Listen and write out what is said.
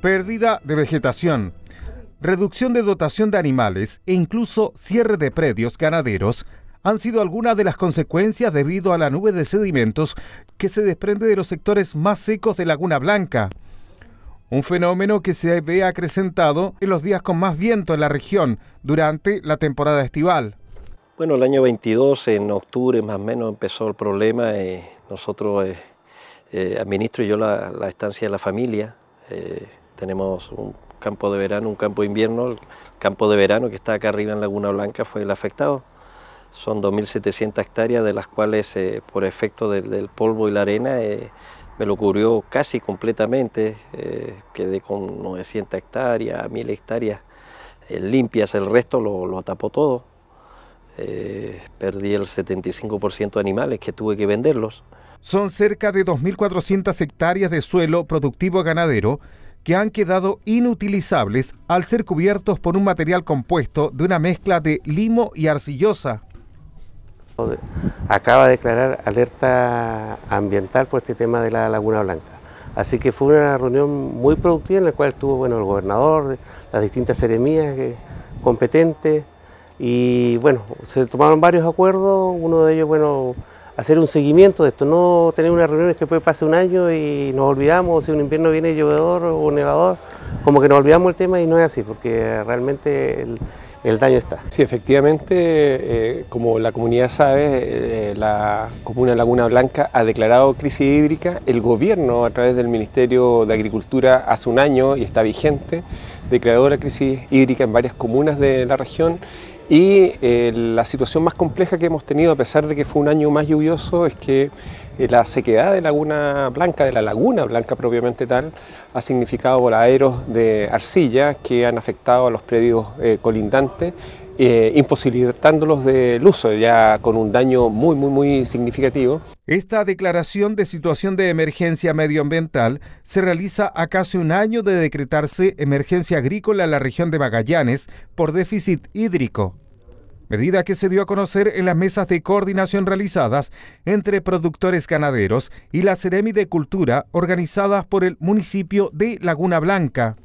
pérdida de vegetación, reducción de dotación de animales e incluso cierre de predios ganaderos han sido algunas de las consecuencias debido a la nube de sedimentos que se desprende de los sectores más secos de Laguna Blanca. Un fenómeno que se ve acrecentado en los días con más viento en la región durante la temporada estival. Bueno, el año 22, en octubre más o menos, empezó el problema. Eh, nosotros, administro eh, eh, yo la, estancia de la familia. Tenemos un campo de verano, un campo de invierno. El campo de verano que está acá arriba en Laguna Blanca fue el afectado. Son 2.700 hectáreas, de las cuales eh, por efecto del, polvo y la arena eh, me lo cubrió casi completamente. Eh, quedé con 900 hectáreas, 1.000 hectáreas limpias, el resto lo, lo tapó todo. perdí el 75% de animales que tuve que venderlos. Son cerca de 2.400 hectáreas de suelo productivo ganadero que han quedado inutilizables al ser cubiertos por un material compuesto de una mezcla de limo y arcillosa. Acaba de declarar alerta ambiental por este tema de la Laguna Blanca. Así que fue una reunión muy productiva en la cual estuvo bueno, el gobernador, las distintas seremías eh, competentes y bueno, se tomaron varios acuerdos, uno de ellos, bueno, hacer un seguimiento de esto, no tener unas reuniones que puede pase un año y nos olvidamos, si un invierno viene llovedor o nevador, como que nos olvidamos el tema y no es así, porque realmente el, daño está. Sí, efectivamente, eh, como la comunidad sabe, eh, la comuna Laguna Blanca ha declarado crisis hídrica, el gobierno a través del Ministerio de Agricultura hace un año y está vigente, declaró la crisis hídrica en varias comunas de la región y eh, la situación más compleja que hemos tenido, a pesar de que fue un año más lluvioso, es que eh, la sequedad de Laguna Blanca, de la Laguna Blanca propiamente tal, ha significado voladeros de arcilla que han afectado a los predios eh, colindantes, imposibilitándolos del uso, ya con un daño muy, muy, muy significativo. Esta declaración de situación de emergencia medioambiental se realiza a casi un año de decretarse emergencia agrícola en la región de Magallanes por déficit hídrico medida que se dio a conocer en las mesas de coordinación realizadas entre productores ganaderos y la Ceremi de Cultura organizadas por el municipio de Laguna Blanca.